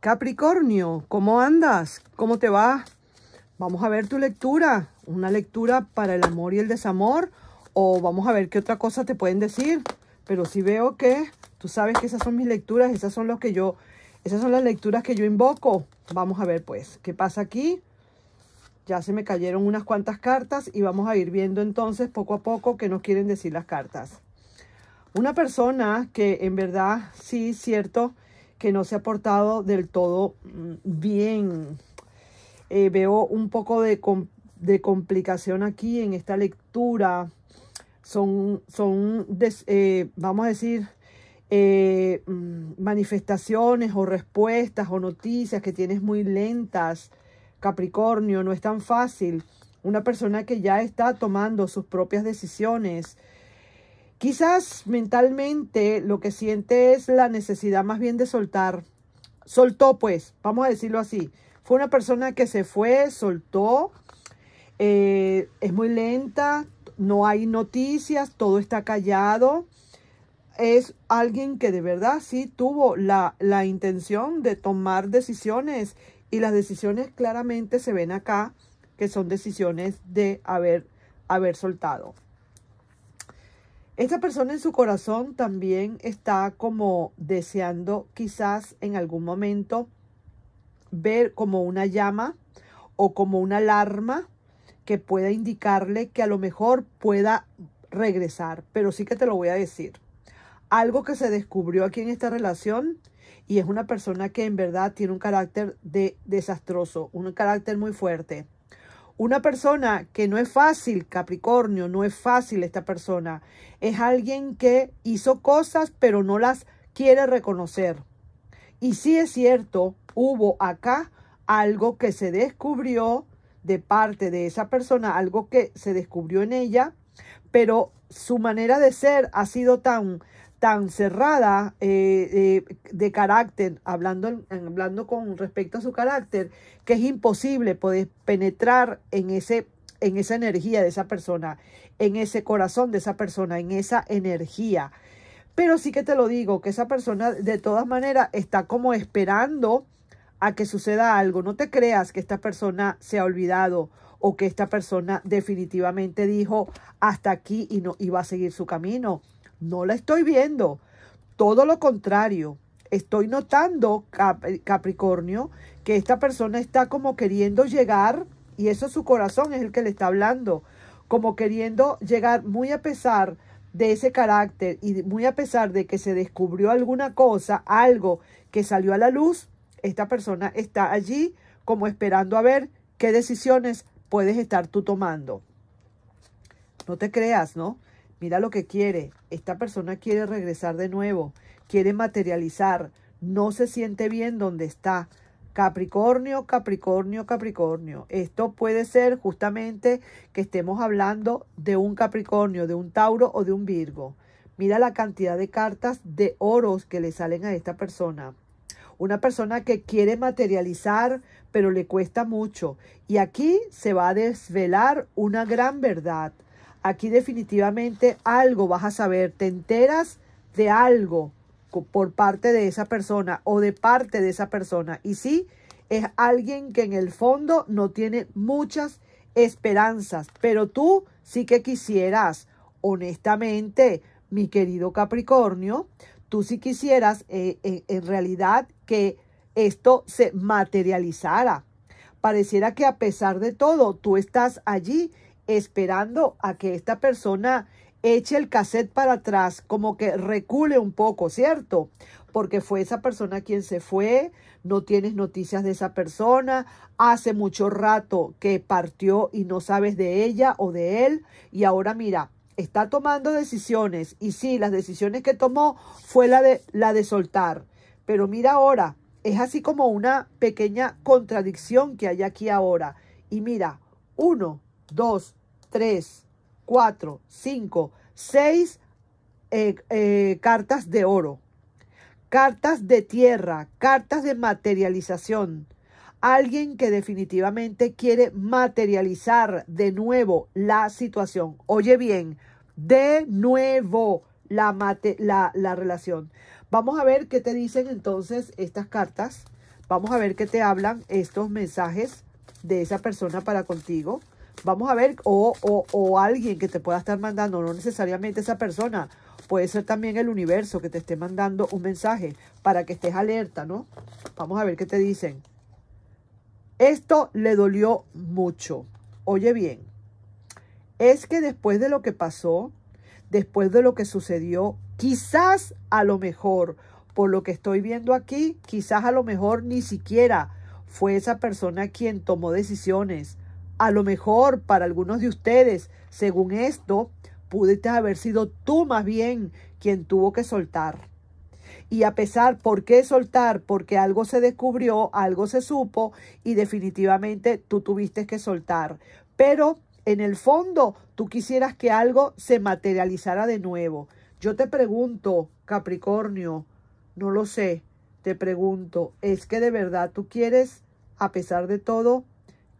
Capricornio, ¿cómo andas? ¿Cómo te va? Vamos a ver tu lectura, una lectura para el amor y el desamor, o vamos a ver qué otra cosa te pueden decir. Pero si sí veo que tú sabes que esas son mis lecturas, esas son los que yo, esas son las lecturas que yo invoco. Vamos a ver pues qué pasa aquí. Ya se me cayeron unas cuantas cartas y vamos a ir viendo entonces poco a poco qué nos quieren decir las cartas. Una persona que en verdad sí, cierto, que no se ha portado del todo mm, bien. Eh, veo un poco de, complicación aquí en esta lectura. Son, son eh, vamos a decir, eh, mm, manifestaciones o respuestas o noticias que tienes muy lentas. Capricornio, no es tan fácil. Una persona que ya está tomando sus propias decisiones, Quizás mentalmente lo que siente es la necesidad más bien de soltar. Soltó, pues, vamos a decirlo así. Fue una persona que se fue, soltó, eh, es muy lenta, no hay noticias, todo está callado. Es alguien que de verdad sí tuvo la, la intención de tomar decisiones y las decisiones claramente se ven acá que son decisiones de haber, haber soltado. Esta persona en su corazón también está como deseando quizás en algún momento ver como una llama o como una alarma que pueda indicarle que a lo mejor pueda regresar, pero sí que te lo voy a decir. Algo que se descubrió aquí en esta relación y es una persona que en verdad tiene un carácter de desastroso, un carácter muy fuerte. Una persona que no es fácil, Capricornio, no es fácil esta persona. Es alguien que hizo cosas pero no las quiere reconocer. Y sí es cierto, hubo acá algo que se descubrió de parte de esa persona, algo que se descubrió en ella, pero su manera de ser ha sido tan, tan cerrada eh, eh, de carácter, hablando, hablando con respecto a su carácter, que es imposible poder penetrar en, ese, en esa energía de esa persona, en ese corazón de esa persona, en esa energía. Pero sí que te lo digo, que esa persona de todas maneras está como esperando a que suceda algo. No te creas que esta persona se ha olvidado o que esta persona definitivamente dijo hasta aquí y no iba a seguir su camino. No la estoy viendo. Todo lo contrario. Estoy notando, eh, Capricornio, que esta persona está como queriendo llegar, y eso es su corazón, es el que le está hablando, como queriendo llegar muy a pesar de ese carácter y muy a pesar de que se descubrió alguna cosa, algo que salió a la luz, esta persona está allí como esperando a ver qué decisiones puedes estar tú tomando. No te creas, ¿no? Mira lo que quiere. Esta persona quiere regresar de nuevo, quiere materializar, no se siente bien donde está. Capricornio, Capricornio, Capricornio. Esto puede ser justamente que estemos hablando de un Capricornio, de un Tauro o de un Virgo. Mira la cantidad de cartas de oros que le salen a esta persona. Una persona que quiere materializar, pero le cuesta mucho. Y aquí se va a desvelar una gran verdad. Aquí definitivamente algo vas a saber, te enteras de algo por parte de esa persona o de parte de esa persona. Y sí, es alguien que en el fondo no tiene muchas esperanzas, pero tú sí que quisieras, honestamente, mi querido Capricornio, tú sí quisieras eh, en realidad que esto se materializara. Pareciera que a pesar de todo, tú estás allí esperando a que esta persona eche el cassette para atrás, como que recule un poco, ¿cierto? Porque fue esa persona quien se fue, no tienes noticias de esa persona, hace mucho rato que partió y no sabes de ella o de él, y ahora mira, está tomando decisiones, y sí, las decisiones que tomó fue la de, la de soltar, pero mira ahora, es así como una pequeña contradicción que hay aquí ahora, y mira, uno, dos, tres, cuatro, cinco, seis eh, eh, cartas de oro, cartas de tierra, cartas de materialización. Alguien que definitivamente quiere materializar de nuevo la situación. Oye bien, de nuevo la, la, la relación. Vamos a ver qué te dicen entonces estas cartas. Vamos a ver qué te hablan estos mensajes de esa persona para contigo. Vamos a ver, o, o, alguien que te pueda estar mandando, no necesariamente esa persona, puede ser también el universo que te esté mandando un mensaje para que estés alerta, ¿no? Vamos a ver qué te dicen. Esto le dolió mucho. Oye bien, es que después de lo que pasó, después de lo que sucedió, quizás a lo mejor, por lo que estoy viendo aquí, quizás a lo mejor ni siquiera fue esa persona quien tomó decisiones a lo mejor para algunos de ustedes, según esto, pudiste haber sido tú más bien quien tuvo que soltar. Y a pesar, ¿por qué soltar? Porque algo se descubrió, algo se supo y definitivamente tú tuviste que soltar. Pero en el fondo, tú quisieras que algo se materializara de nuevo. Yo te pregunto, Capricornio, no lo sé, te pregunto, ¿es que de verdad tú quieres, a pesar de todo,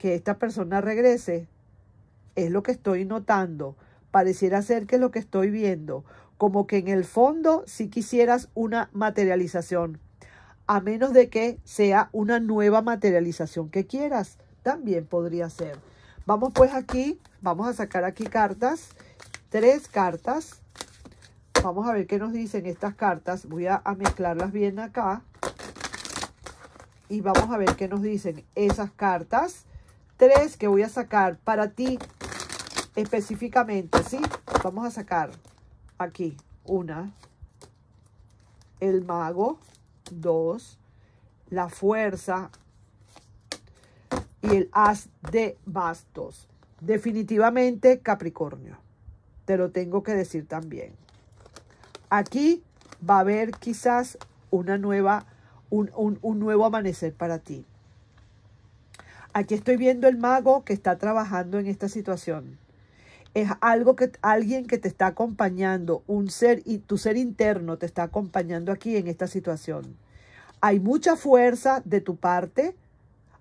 que esta persona regrese, es lo que estoy notando. Pareciera ser que es lo que estoy viendo. Como que en el fondo si quisieras una materialización. A menos de que sea una nueva materialización que quieras. También podría ser. Vamos pues aquí. Vamos a sacar aquí cartas. Tres cartas. Vamos a ver qué nos dicen estas cartas. Voy a mezclarlas bien acá. Y vamos a ver qué nos dicen esas cartas tres que voy a sacar para ti específicamente, ¿sí? Vamos a sacar aquí una, el mago, dos, la fuerza y el as de bastos. Definitivamente Capricornio, te lo tengo que decir también. Aquí va a haber quizás una nueva, un, un nuevo amanecer para ti. Aquí estoy viendo el mago que está trabajando en esta situación. Es algo que alguien que te está acompañando, un ser y tu ser interno te está acompañando aquí en esta situación. Hay mucha fuerza de tu parte,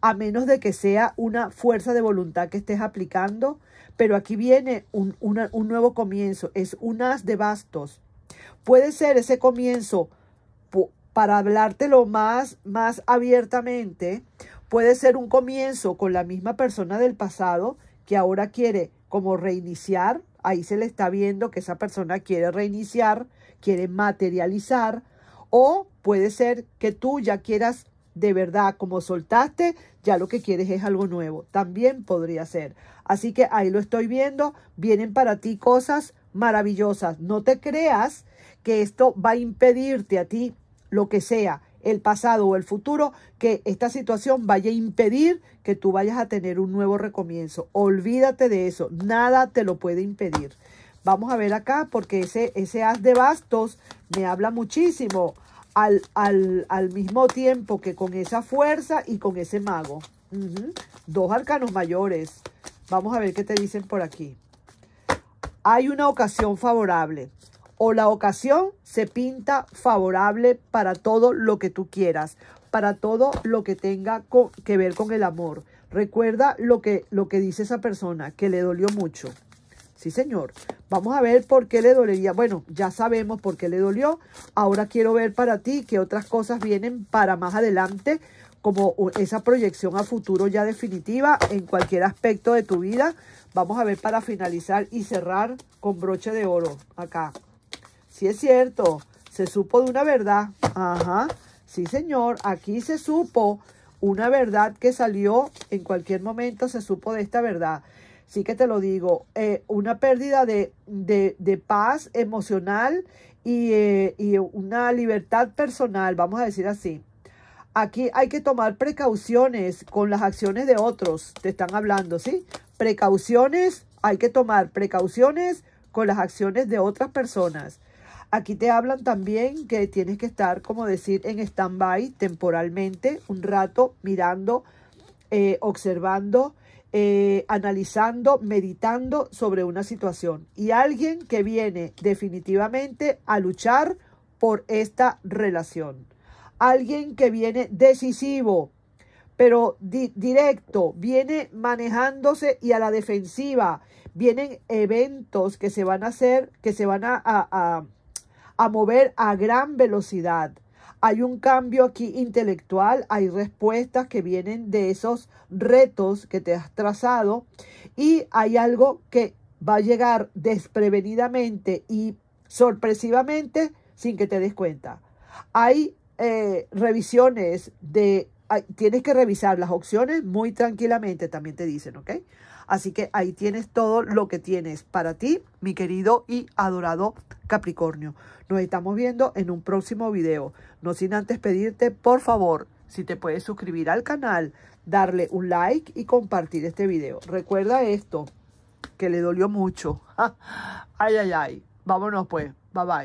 a menos de que sea una fuerza de voluntad que estés aplicando, pero aquí viene un, nuevo comienzo, es un as de bastos. Puede ser ese comienzo para hablártelo más, más abiertamente, Puede ser un comienzo con la misma persona del pasado que ahora quiere como reiniciar. Ahí se le está viendo que esa persona quiere reiniciar, quiere materializar. O puede ser que tú ya quieras de verdad, como soltaste, ya lo que quieres es algo nuevo. También podría ser. Así que ahí lo estoy viendo. Vienen para ti cosas maravillosas. No te creas que esto va a impedirte a ti lo que sea el pasado o el futuro, que esta situación vaya a impedir que tú vayas a tener un nuevo recomienzo. Olvídate de eso, nada te lo puede impedir. Vamos a ver acá, porque ese, ese de bastos me habla muchísimo al, al, mismo tiempo que con esa fuerza y con ese mago. Dos arcanos mayores. Vamos a ver qué te dicen por aquí. Hay una ocasión favorable o la ocasión se pinta favorable para todo lo que tú quieras, para todo lo que tenga que ver con el amor. Recuerda lo que, lo que dice esa persona, que le dolió mucho. Sí, señor. Vamos a ver por qué le dolería. Bueno, ya sabemos por qué le dolió. Ahora quiero ver para ti qué otras cosas vienen para más adelante, como esa proyección a futuro ya definitiva en cualquier aspecto de tu vida. Vamos a ver para finalizar y cerrar con broche de oro acá. Sí es cierto, se supo de una verdad. Ajá, sí señor, aquí se supo una verdad que salió, en cualquier momento se supo de esta verdad. Sí que te lo digo, eh, una pérdida de, de, paz emocional y, eh, y una libertad personal, vamos a decir así. Aquí hay que tomar precauciones con las acciones de otros, te están hablando, ¿sí? Precauciones, hay que tomar precauciones con las acciones de otras personas. Aquí te hablan también que tienes que estar, como decir, en stand-by temporalmente, un rato mirando, eh, observando, eh, analizando, meditando sobre una situación. Y alguien que viene definitivamente a luchar por esta relación. Alguien que viene decisivo, pero directo, viene manejándose y a la defensiva. Vienen eventos que se van a hacer, que se van a a mover a gran velocidad. Hay un cambio aquí intelectual, hay respuestas que vienen de esos retos que te has trazado y hay algo que va a llegar desprevenidamente y sorpresivamente sin que te des cuenta. Hay eh, revisiones de... tienes que revisar las opciones muy tranquilamente, también te dicen, ¿ok? Así que ahí tienes todo lo que tienes para ti, mi querido y adorado Capricornio. Nos estamos viendo en un próximo video. No sin antes pedirte, por favor, si te puedes suscribir al canal, darle un like y compartir este video. Recuerda esto, que le dolió mucho. ay, ay, ay. Vámonos pues. Bye, bye.